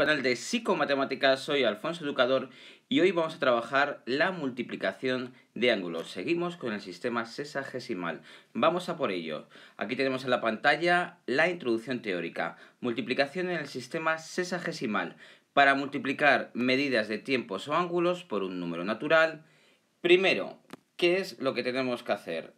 canal de Psicomatemáticas, soy Alfonso Educador y hoy vamos a trabajar la multiplicación de ángulos. Seguimos con el sistema sesagesimal. Vamos a por ello. Aquí tenemos en la pantalla la introducción teórica. Multiplicación en el sistema sesagesimal. Para multiplicar medidas de tiempos o ángulos por un número natural, primero, ¿qué es lo que tenemos que hacer?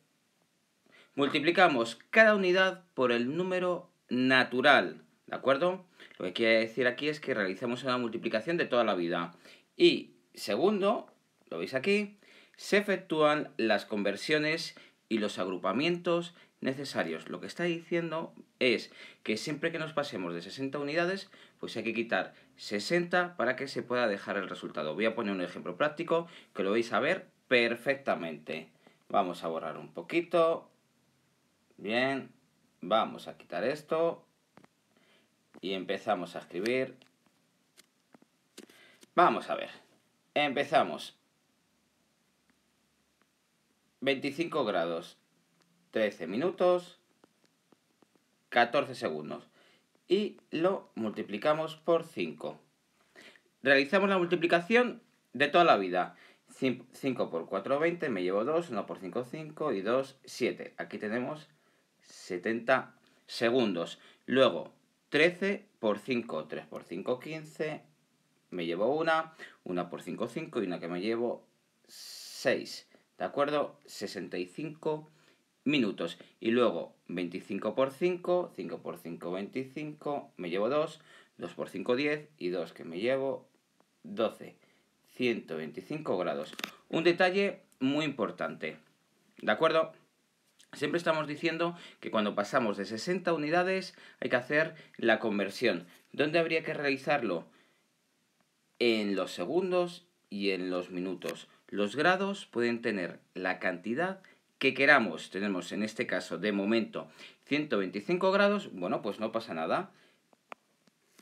Multiplicamos cada unidad por el número natural. ¿De acuerdo? Lo que quiere decir aquí es que realizamos una multiplicación de toda la vida. Y segundo, lo veis aquí, se efectúan las conversiones y los agrupamientos necesarios. Lo que está diciendo es que siempre que nos pasemos de 60 unidades, pues hay que quitar 60 para que se pueda dejar el resultado. Voy a poner un ejemplo práctico que lo vais a ver perfectamente. Vamos a borrar un poquito. Bien, vamos a quitar esto y empezamos a escribir. Vamos a ver. Empezamos. 25 grados, 13 minutos, 14 segundos. Y lo multiplicamos por 5. Realizamos la multiplicación de toda la vida. 5 por 4, 20, me llevo 2, 1 por 5, 5 y 2, 7. Aquí tenemos 70 segundos. Luego, 13 por 5, 3 por 5, 15. Me llevo una, 1 por 5, 5 y una que me llevo 6. ¿De acuerdo? 65 minutos. Y luego 25 por 5, 5 por 5, 25, me llevo 2, 2 por 5, 10 y 2 que me llevo 12, 125 grados. Un detalle muy importante. ¿De acuerdo? Siempre estamos diciendo que cuando pasamos de 60 unidades hay que hacer la conversión. ¿Dónde habría que realizarlo? En los segundos y en los minutos. Los grados pueden tener la cantidad que queramos. Tenemos en este caso de momento 125 grados. Bueno, pues no pasa nada.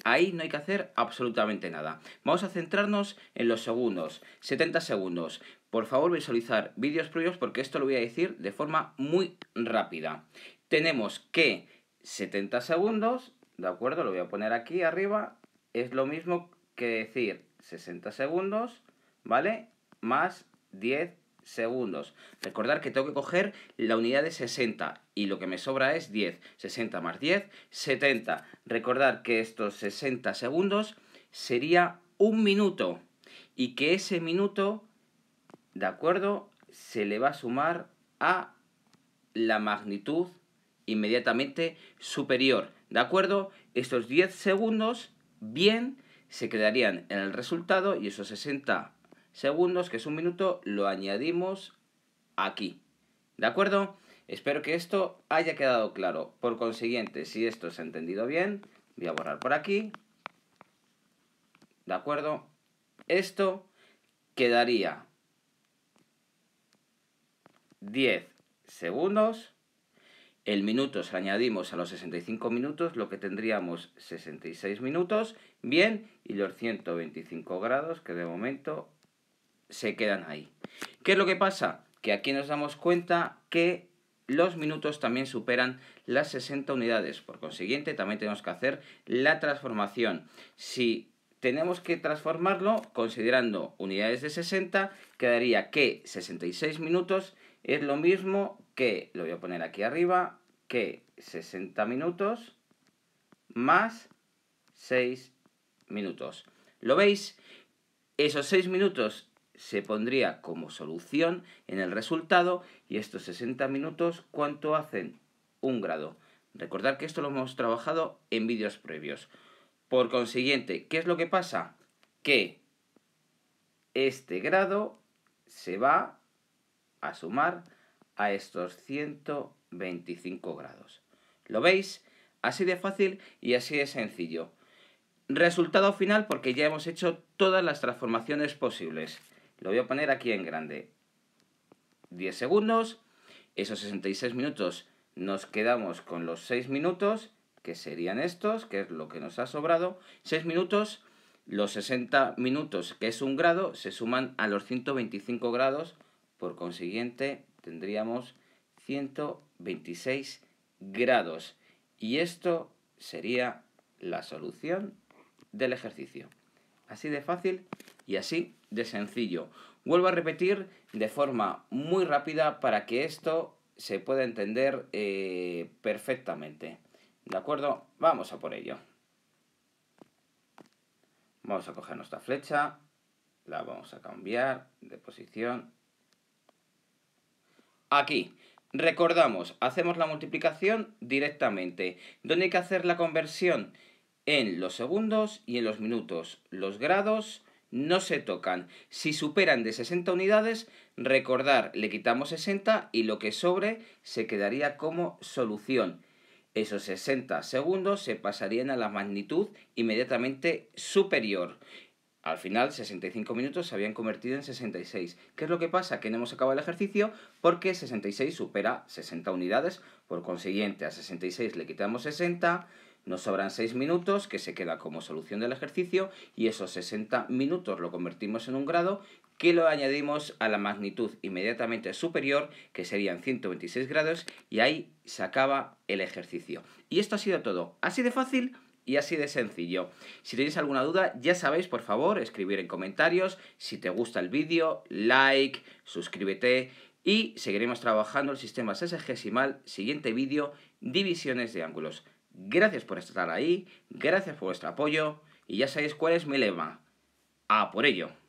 Ahí no hay que hacer absolutamente nada. Vamos a centrarnos en los segundos. 70 segundos por favor visualizar vídeos previos porque esto lo voy a decir de forma muy rápida. Tenemos que 70 segundos, ¿de acuerdo? Lo voy a poner aquí arriba, es lo mismo que decir 60 segundos, ¿vale? Más 10 segundos. Recordar que tengo que coger la unidad de 60 y lo que me sobra es 10. 60 más 10, 70. Recordar que estos 60 segundos sería un minuto y que ese minuto ¿de acuerdo? Se le va a sumar a la magnitud inmediatamente superior, ¿de acuerdo? Estos 10 segundos, bien, se quedarían en el resultado y esos 60 segundos, que es un minuto, lo añadimos aquí, ¿de acuerdo? Espero que esto haya quedado claro. Por consiguiente, si esto se ha entendido bien, voy a borrar por aquí, ¿de acuerdo? Esto quedaría 10 segundos. El minuto se añadimos a los 65 minutos, lo que tendríamos 66 minutos, bien, y los 125 grados que de momento se quedan ahí. ¿Qué es lo que pasa? Que aquí nos damos cuenta que los minutos también superan las 60 unidades. Por consiguiente, también tenemos que hacer la transformación. Si tenemos que transformarlo considerando unidades de 60, quedaría que 66 minutos es lo mismo que, lo voy a poner aquí arriba, que 60 minutos más 6 minutos. ¿Lo veis? Esos 6 minutos se pondría como solución en el resultado y estos 60 minutos, ¿cuánto hacen? Un grado. Recordad que esto lo hemos trabajado en vídeos previos. Por consiguiente, ¿qué es lo que pasa? Que este grado se va a sumar a estos 125 grados. ¿Lo veis? Así de fácil y así de sencillo. Resultado final porque ya hemos hecho todas las transformaciones posibles. Lo voy a poner aquí en grande. 10 segundos. Esos 66 minutos nos quedamos con los 6 minutos, que serían estos, que es lo que nos ha sobrado. 6 minutos, los 60 minutos, que es un grado, se suman a los 125 grados por consiguiente, tendríamos 126 grados. Y esto sería la solución del ejercicio. Así de fácil y así de sencillo. Vuelvo a repetir de forma muy rápida para que esto se pueda entender eh, perfectamente. ¿De acuerdo? Vamos a por ello. Vamos a coger nuestra flecha, la vamos a cambiar de posición Aquí, recordamos, hacemos la multiplicación directamente. ¿Dónde hay que hacer la conversión? En los segundos y en los minutos. Los grados no se tocan. Si superan de 60 unidades, recordar, le quitamos 60 y lo que sobre se quedaría como solución. Esos 60 segundos se pasarían a la magnitud inmediatamente superior. Al final, 65 minutos se habían convertido en 66. ¿Qué es lo que pasa? Que no hemos acabado el ejercicio porque 66 supera 60 unidades. Por consiguiente, a 66 le quitamos 60, nos sobran 6 minutos que se queda como solución del ejercicio y esos 60 minutos lo convertimos en un grado que lo añadimos a la magnitud inmediatamente superior, que serían 126 grados, y ahí se acaba el ejercicio. Y esto ha sido todo. Así de fácil. Y así de sencillo. Si tenéis alguna duda, ya sabéis, por favor, escribir en comentarios. Si te gusta el vídeo, like, suscríbete y seguiremos trabajando el sistema sexagesimal. Siguiente vídeo, divisiones de ángulos. Gracias por estar ahí, gracias por vuestro apoyo y ya sabéis cuál es mi lema. A por ello.